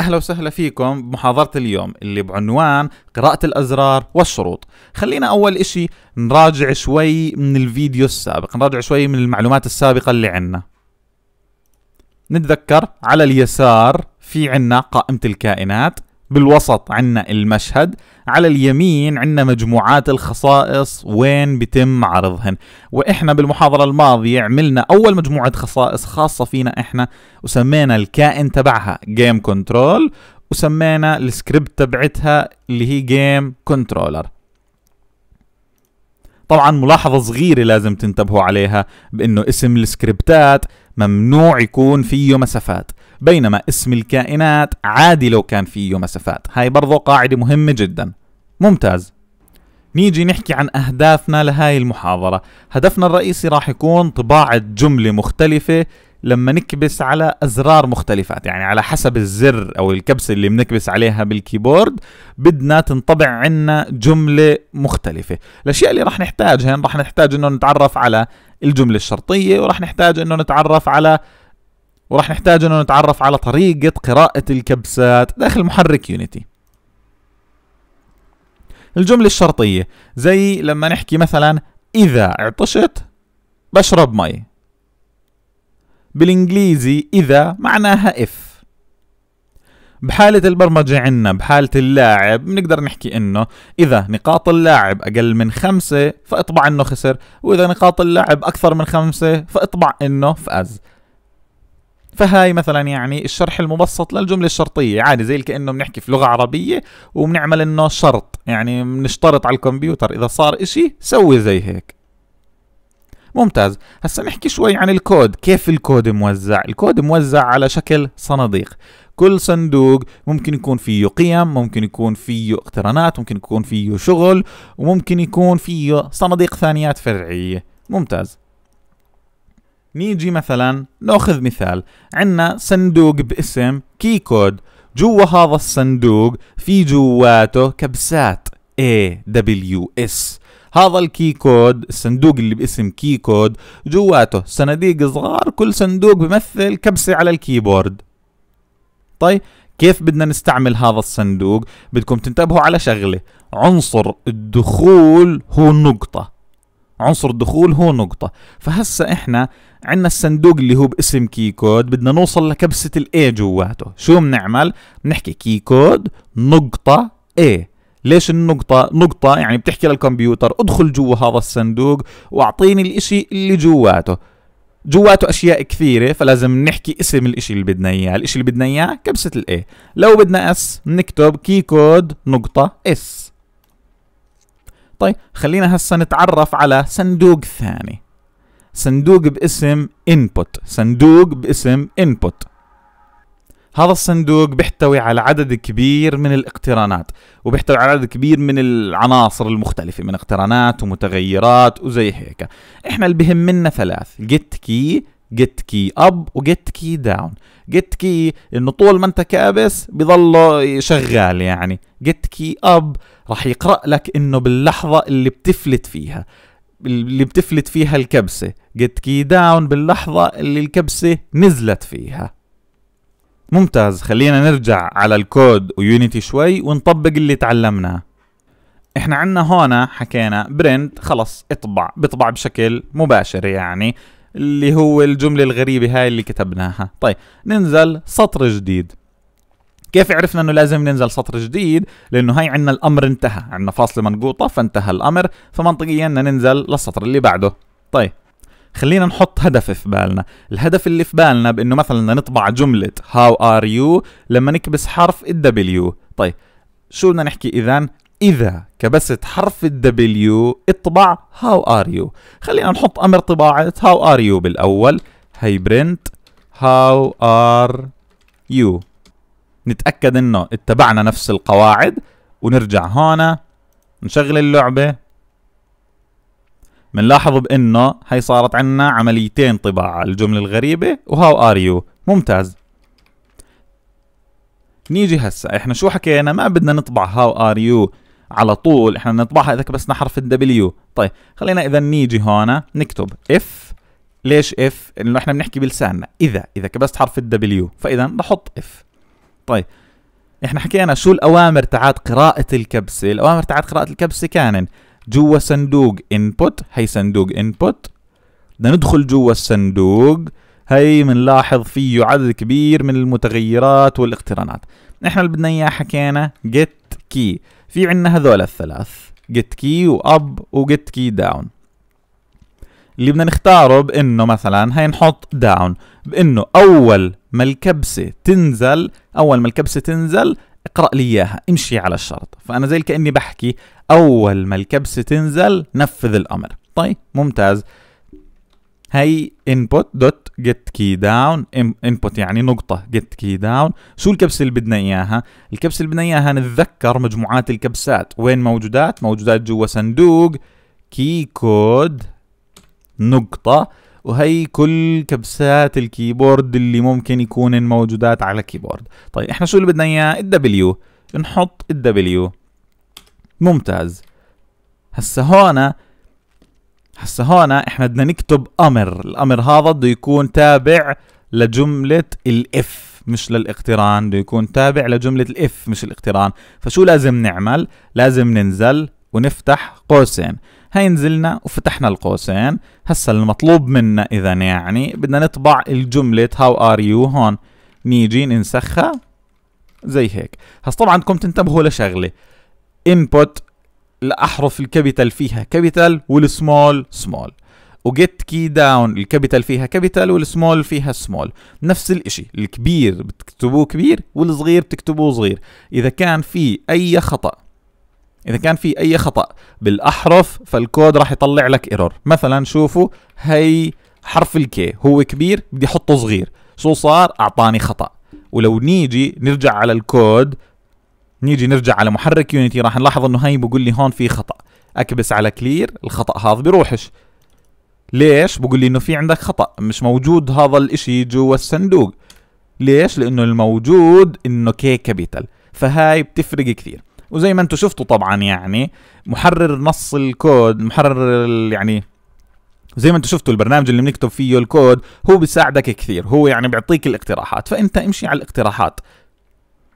أهلا وسهلا فيكم بمحاضرة اليوم اللي بعنوان قراءة الأزرار والشروط خلينا أول إشي نراجع شوي من الفيديو السابق نراجع شوي من المعلومات السابقة اللي عنا نتذكر على اليسار في عنا قائمة الكائنات بالوسط عندنا المشهد على اليمين عندنا مجموعات الخصائص وين بتم عرضهن واحنا بالمحاضرة الماضية عملنا اول مجموعة خصائص خاصة فينا احنا وسمينا الكائن تبعها جيم كنترول وسمينا السكريبت تبعتها اللي هي جيم كنترولر طبعا ملاحظة صغيرة لازم تنتبهوا عليها بانه اسم السكريبتات ممنوع يكون فيه مسافات بينما اسم الكائنات عادي لو كان فيه مسافات هاي برضو قاعدة مهمة جدا ممتاز نيجي نحكي عن أهدافنا لهاي المحاضرة هدفنا الرئيسي راح يكون طباعة جملة مختلفة لما نكبس على أزرار مختلفات يعني على حسب الزر أو الكبسة اللي بنكبس عليها بالكيبورد بدنا تنطبع عنا جملة مختلفة الأشياء اللي راح نحتاجها راح نحتاج أنه نتعرف على الجملة الشرطية وراح نحتاج أنه نتعرف على وراح نحتاج انه نتعرف على طريقة قراءة الكبسات داخل محرك يونيتي الجملة الشرطية زي لما نحكي مثلا إذا عطشت بشرب مي بالإنجليزي إذا معناها إف بحالة البرمجة عنا بحالة اللاعب بنقدر نحكي إنه إذا نقاط اللاعب أقل من خمسة فاطبع إنه خسر وإذا نقاط اللاعب أكثر من خمسة فاطبع إنه فاز فهاي مثلا يعني الشرح المبسط للجملة الشرطية عادي زي كأنه بنحكي في لغة عربية وبنعمل انه شرط يعني بنشترط على الكمبيوتر اذا صار اشي سوي زي هيك ممتاز هسا نحكي شوي عن الكود كيف الكود موزع الكود موزع على شكل صناديق كل صندوق ممكن يكون فيه قيم ممكن يكون فيه اقترانات ممكن يكون فيه شغل وممكن يكون فيه صناديق ثانيات فرعية ممتاز نيجي مثلا ناخذ مثال عندنا صندوق باسم كي كود جوا هذا الصندوق في جواته كبسات A W S هذا الكي كود الصندوق اللي باسم كي كود جواته صناديق صغار كل صندوق بمثل كبسة على الكيبورد طيب كيف بدنا نستعمل هذا الصندوق بدكم تنتبهوا على شغلة عنصر الدخول هو النقطة عنصر الدخول هو نقطة فهسا احنا عندنا الصندوق اللي هو باسم كي كود بدنا نوصل لكبسة الاي جواته شو بنعمل بنحكي كي كود نقطة اي ليش النقطة نقطة يعني بتحكي للكمبيوتر ادخل جوا هذا الصندوق واعطيني الاشي اللي جواته جواته اشياء كثيره فلازم نحكي اسم الاشي اللي بدنا اياه الاشي اللي بدنا اياه كبسه الاي لو بدنا اس نكتب كي كود نقطه اس طيب خلينا هسه نتعرف على صندوق ثاني صندوق باسم input صندوق باسم input هذا الصندوق بيحتوي على عدد كبير من الاقترانات وبيحتوي على عدد كبير من العناصر المختلفة من اقترانات ومتغيرات وزي هيك احنا اللي بهمنا ثلاث get key key كي اب get كي داون get كي انه طول ما انت كابس بضله شغال يعني get كي اب راح يقرأ لك انه باللحظة اللي بتفلت فيها اللي بتفلت فيها الكبسة جت كي داون باللحظة اللي الكبسة نزلت فيها ممتاز خلينا نرجع على الكود ويونيتي شوي ونطبق اللي تعلمناه احنا عنا هون حكينا برنت خلص اطبع بطبع بشكل مباشر يعني اللي هو الجملة الغريبة هاي اللي كتبناها طيب ننزل سطر جديد كيف عرفنا انه لازم ننزل سطر جديد لانه هي عندنا الامر انتهى عندنا فاصله منقوطه فانتهى الامر فمنطقيا بدنا ننزل للسطر اللي بعده طيب خلينا نحط هدف في بالنا الهدف اللي في بالنا بانه مثلا نطبع جمله هاو ار يو لما نكبس حرف الدبليو طيب شو بدنا نحكي اذا اذا كبست حرف الدبليو اطبع هاو ار يو خلينا نحط امر طباعه هاو ار يو بالاول هي برنت هاو ار يو نتاكد انه اتبعنا نفس القواعد ونرجع هون نشغل اللعبه بنلاحظ بانه هي صارت عنا عمليتين طباعه الجمله الغريبه وهاو ار يو ممتاز نيجي هسا احنا شو حكينا ما بدنا نطبع هاو ار يو على طول احنا نطبعها اذا كبسنا حرف الدبليو طيب خلينا اذا نيجي هون نكتب اف ليش اف؟ لانه احنا بنحكي بلساننا اذا اذا كبست حرف الدبليو فاذا بحط اف طيب احنا حكينا شو الاوامر تاعت قراءة الكبسة الاوامر تاعت قراءة الكبسة كانن جوا صندوق انبوت هي صندوق انبوت بدنا ندخل جوا الصندوق هي بنلاحظ فيه عدد كبير من المتغيرات والاقترانات احنا اللي بدنا اياه حكينا جيت كي في عندنا هذول الثلاث جيت كي واب وجيت كي داون اللي بدنا نختاره بانه مثلا هي نحط داون بانه اول ما الكبسه تنزل اول ما الكبسه تنزل اقرا لي اياها امشي على الشرط فانا زي كاني بحكي اول ما الكبسه تنزل نفذ الامر طيب ممتاز هي input دوت get key down input يعني نقطة get key down شو الكبسة اللي بدنا إياها الكبسة اللي بدنا إياها نتذكر مجموعات الكبسات وين موجودات موجودات جوا صندوق key code نقطة وهي كل كبسات الكيبورد اللي ممكن يكون موجودات على الكيبورد طيب احنا شو اللي بدنا اياه الدبليو نحط الدبليو ممتاز هسا هون هسا هون احنا بدنا نكتب امر الامر هذا بده يكون تابع لجملة الاف مش للاقتران بده يكون تابع لجملة الاف مش الاقتران فشو لازم نعمل لازم ننزل ونفتح قوسين هاي نزلنا وفتحنا القوسين هسا المطلوب منا اذا يعني بدنا نطبع الجملة هاو ار يو هون نيجي ننسخها زي هيك هسا طبعا بدكم تنتبهوا لشغلة input الأحرف الكابيتال فيها كابيتال والسمول سمول وجيت كي داون الكابيتال فيها كابيتال والسمول فيها سمول نفس الاشي الكبير بتكتبوه كبير والصغير بتكتبوه صغير اذا كان في اي خطأ اذا كان في اي خطا بالاحرف فالكود راح يطلع لك ايرور مثلا شوفوا هي حرف الكي هو كبير بدي احطه صغير شو صار اعطاني خطا ولو نيجي نرجع على الكود نيجي نرجع على محرك يونيتي راح نلاحظ انه هي بقول لي هون في خطا اكبس على كلير الخطا هذا بروحش ليش بقول لي انه في عندك خطا مش موجود هذا الاشي جوا الصندوق ليش لانه الموجود انه كي كابيتال فهاي بتفرق كثير وزي ما انتم شفتوا طبعا يعني محرر نص الكود محرر يعني زي ما انتم شفتوا البرنامج اللي بنكتب فيه الكود هو بيساعدك كثير هو يعني بيعطيك الاقتراحات فانت امشي على الاقتراحات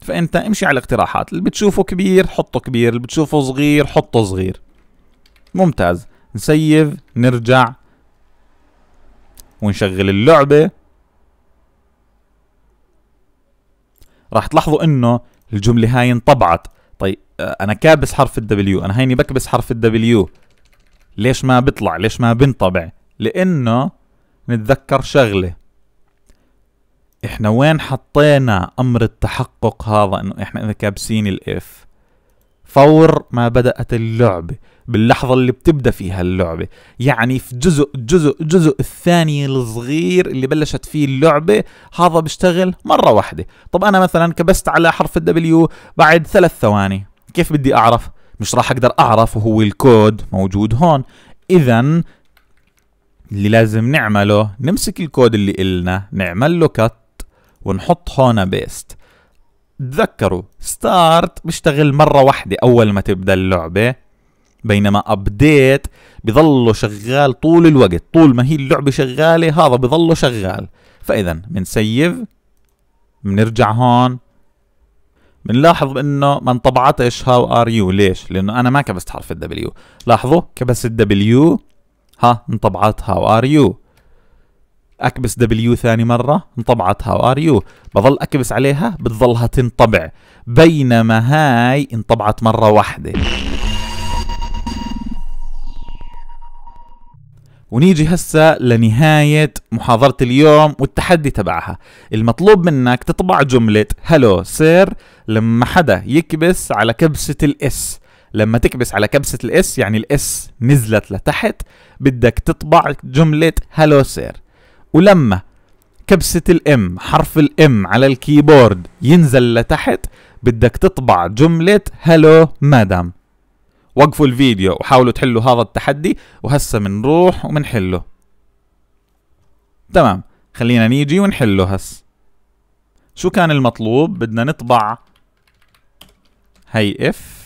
فانت امشي على الاقتراحات اللي بتشوفه كبير حطه كبير اللي بتشوفه صغير حطه صغير ممتاز نسيف نرجع ونشغل اللعبة راح تلاحظوا انه الجملة هاي انطبعت طيب آه، انا كابس حرف الدبليو انا هيني بكبس حرف الدبليو ليش ما بطلع ليش ما بنطبع لانه نتذكر شغله احنا وين حطينا امر التحقق هذا انه احنا اذا كابسين الاف فور ما بدأت اللعبة باللحظة اللي بتبدأ فيها اللعبة يعني في جزء جزء جزء الثاني الصغير اللي بلشت فيه اللعبة هذا بيشتغل مرة واحدة طب أنا مثلا كبست على حرف الدبليو بعد ثلاث ثواني كيف بدي أعرف مش راح أقدر أعرف وهو الكود موجود هون إذا اللي لازم نعمله نمسك الكود اللي إلنا نعمل له كت ونحط هون بيست تذكروا ستارت بيشتغل مرة واحدة أول ما تبدأ اللعبة بينما أبديت بظله شغال طول الوقت طول ما هي اللعبة شغالة هذا بظله شغال فإذا بنسيف بنرجع هون بنلاحظ انه ما انطبعتش هاو ار يو ليش؟ لانه انا ما كبست حرف الدبليو لاحظوا كبست الدبليو ها انطبعت هاو ار يو اكبس دبليو ثاني مره انطبعت هاو ار يو بظل اكبس عليها بتظلها تنطبع بينما هاي انطبعت مره واحده ونيجي هسه لنهاية محاضرة اليوم والتحدي تبعها المطلوب منك تطبع جملة هلو سير لما حدا يكبس على كبسة الاس لما تكبس على كبسة الاس يعني الاس نزلت لتحت بدك تطبع جملة هلو سير ولما كبسة الام حرف الام على الكيبورد ينزل لتحت بدك تطبع جملة هلو مدام وقفوا الفيديو وحاولوا تحلوا هذا التحدي وهسه بنروح وبنحله تمام خلينا نيجي ونحله هس شو كان المطلوب بدنا نطبع هي اف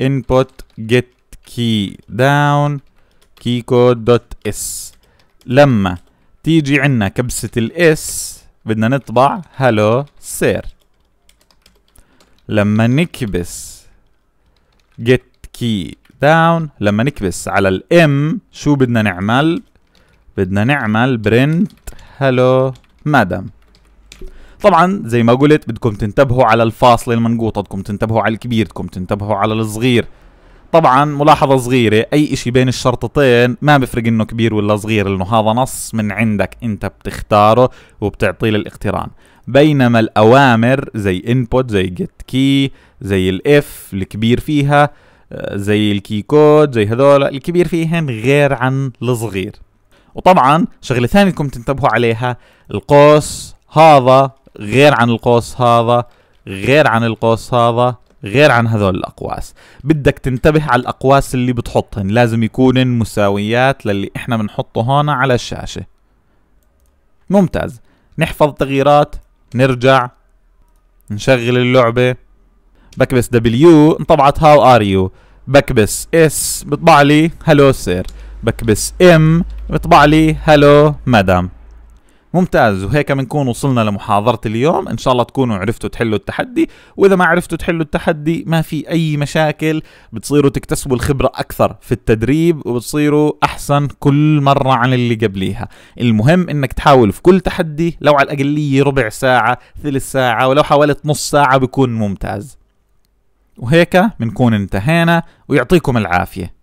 input get key down keycode.s لما تيجي عنا كبسة الاس بدنا نطبع هلو سير لما نكبس get key down لما نكبس على الام شو بدنا نعمل بدنا نعمل print هلو مدام طبعا زي ما قلت بدكم تنتبهوا على الفاصلة المنقوطة بدكم تنتبهوا على الكبير بدكم تنتبهوا على الصغير طبعا ملاحظة صغيرة أي إشي بين الشرطتين ما بفرق إنه كبير ولا صغير لأنه هذا نص من عندك أنت بتختاره وبتعطيه للاقتران بينما الأوامر زي input زي get key زي الاف الكبير فيها آه، زي الكي كود زي هذول الكبير فيهن غير عن الصغير وطبعا شغلة ثانية لكم تنتبهوا عليها القوس هذا غير عن القوس هذا غير عن القوس هذا غير عن هذول الأقواس بدك تنتبه على الأقواس اللي بتحطهن لازم يكونن مساويات للي إحنا بنحطه هون على الشاشة ممتاز نحفظ تغييرات نرجع نشغل اللعبة بكبس دبليو انطبعت هاو ار يو بكبس اس بطبع لي هلو سير بكبس ام بطبع لي هلو مدام ممتاز وهيك بنكون وصلنا لمحاضرة اليوم إن شاء الله تكونوا عرفتوا تحلوا التحدي وإذا ما عرفتوا تحلوا التحدي ما في أي مشاكل بتصيروا تكتسبوا الخبرة أكثر في التدريب وبتصيروا أحسن كل مرة عن اللي قبليها المهم إنك تحاول في كل تحدي لو على الأقلية ربع ساعة ثلث ساعة ولو حاولت نص ساعة بكون ممتاز وهيك بنكون انتهينا ويعطيكم العافية